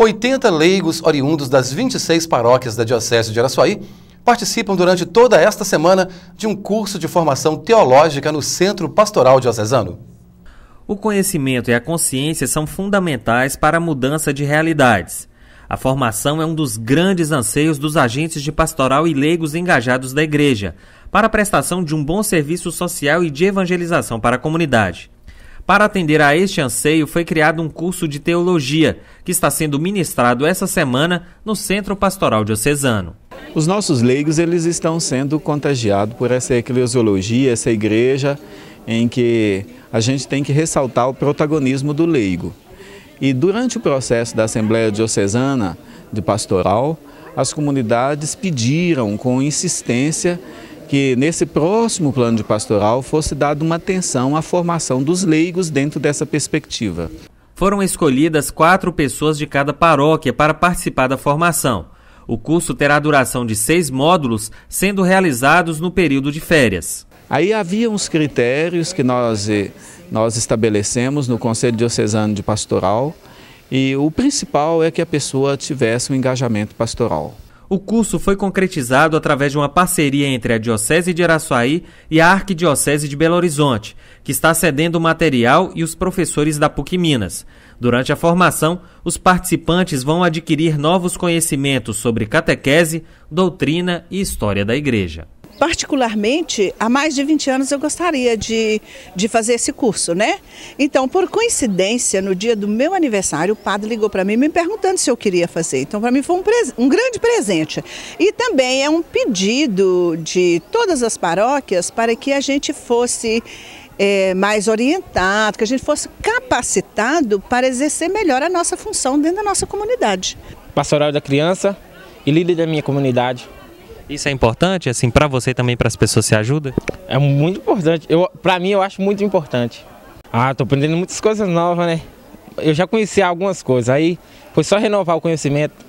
80 leigos oriundos das 26 paróquias da Diocese de Araçuaí participam durante toda esta semana de um curso de formação teológica no Centro Pastoral Diocesano. O conhecimento e a consciência são fundamentais para a mudança de realidades. A formação é um dos grandes anseios dos agentes de pastoral e leigos engajados da Igreja, para a prestação de um bom serviço social e de evangelização para a comunidade. Para atender a este anseio, foi criado um curso de teologia, que está sendo ministrado essa semana no Centro Pastoral Diocesano. Os nossos leigos eles estão sendo contagiados por essa eclesiologia, essa igreja em que a gente tem que ressaltar o protagonismo do leigo. E durante o processo da Assembleia Diocesana de Pastoral, as comunidades pediram com insistência que nesse próximo plano de pastoral fosse dada uma atenção à formação dos leigos dentro dessa perspectiva. Foram escolhidas quatro pessoas de cada paróquia para participar da formação. O curso terá duração de seis módulos, sendo realizados no período de férias. Aí havia uns critérios que nós, nós estabelecemos no Conselho Diocesano de Pastoral, e o principal é que a pessoa tivesse um engajamento pastoral. O curso foi concretizado através de uma parceria entre a Diocese de Araçuaí e a Arquidiocese de Belo Horizonte, que está cedendo o material e os professores da PUC Minas. Durante a formação, os participantes vão adquirir novos conhecimentos sobre catequese, doutrina e história da Igreja particularmente, há mais de 20 anos eu gostaria de, de fazer esse curso, né? Então, por coincidência, no dia do meu aniversário, o padre ligou para mim me perguntando se eu queria fazer. Então, para mim foi um, um grande presente. E também é um pedido de todas as paróquias para que a gente fosse é, mais orientado, que a gente fosse capacitado para exercer melhor a nossa função dentro da nossa comunidade. Pastoral da criança e líder da minha comunidade. Isso é importante, assim, para você também, para as pessoas se ajuda? É muito importante. Eu, para mim, eu acho muito importante. Ah, tô aprendendo muitas coisas novas, né? Eu já conhecia algumas coisas, aí foi só renovar o conhecimento